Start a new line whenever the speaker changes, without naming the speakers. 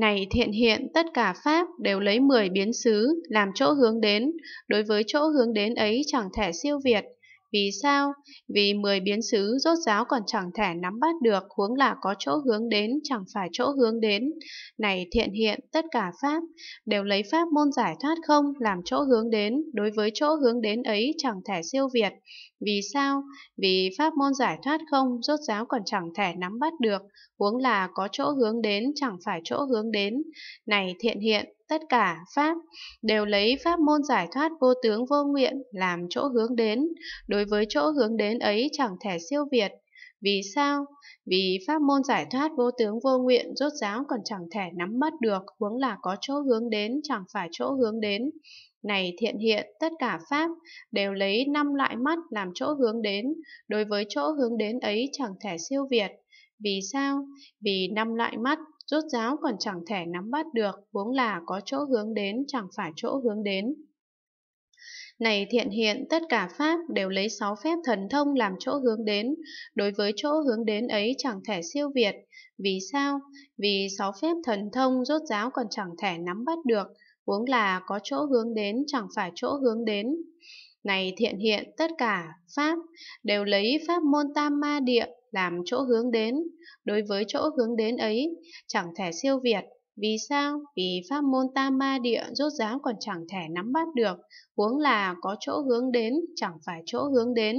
Này thiện hiện, tất cả Pháp đều lấy mười biến xứ làm chỗ hướng đến, đối với chỗ hướng đến ấy chẳng thể siêu việt, vì sao? Vì 10 biến xứ rốt ráo còn chẳng thể nắm bắt được, huống là có chỗ hướng đến, chẳng phải chỗ hướng đến. Này thiện hiện, tất cả pháp, đều lấy pháp môn giải thoát không, làm chỗ hướng đến, đối với chỗ hướng đến ấy chẳng thể siêu việt. Vì sao? Vì pháp môn giải thoát không, rốt ráo còn chẳng thể nắm bắt được, huống là có chỗ hướng đến, chẳng phải chỗ hướng đến. Này thiện hiện, tất cả pháp đều lấy pháp môn giải thoát vô tướng vô nguyện làm chỗ hướng đến, đối với chỗ hướng đến ấy chẳng thể siêu việt. Vì sao? Vì pháp môn giải thoát vô tướng vô nguyện rốt ráo còn chẳng thể nắm bắt được, huống là có chỗ hướng đến chẳng phải chỗ hướng đến. Này thiện hiện, tất cả pháp đều lấy năm loại mắt làm chỗ hướng đến, đối với chỗ hướng đến ấy chẳng thể siêu việt. Vì sao? Vì năm loại mắt, rốt ráo còn chẳng thể nắm bắt được, huống là có chỗ hướng đến chẳng phải chỗ hướng đến. Này thiện hiện, tất cả Pháp đều lấy sáu phép thần thông làm chỗ hướng đến, đối với chỗ hướng đến ấy chẳng thể siêu việt. Vì sao? Vì sáu phép thần thông rốt ráo còn chẳng thể nắm bắt được, huống là có chỗ hướng đến chẳng phải chỗ hướng đến. Này thiện hiện tất cả Pháp đều lấy Pháp môn tam ma địa làm chỗ hướng đến. Đối với chỗ hướng đến ấy, chẳng thể siêu việt. Vì sao? Vì Pháp môn tam ma địa rốt ráo còn chẳng thể nắm bắt được, huống là có chỗ hướng đến, chẳng phải chỗ hướng đến.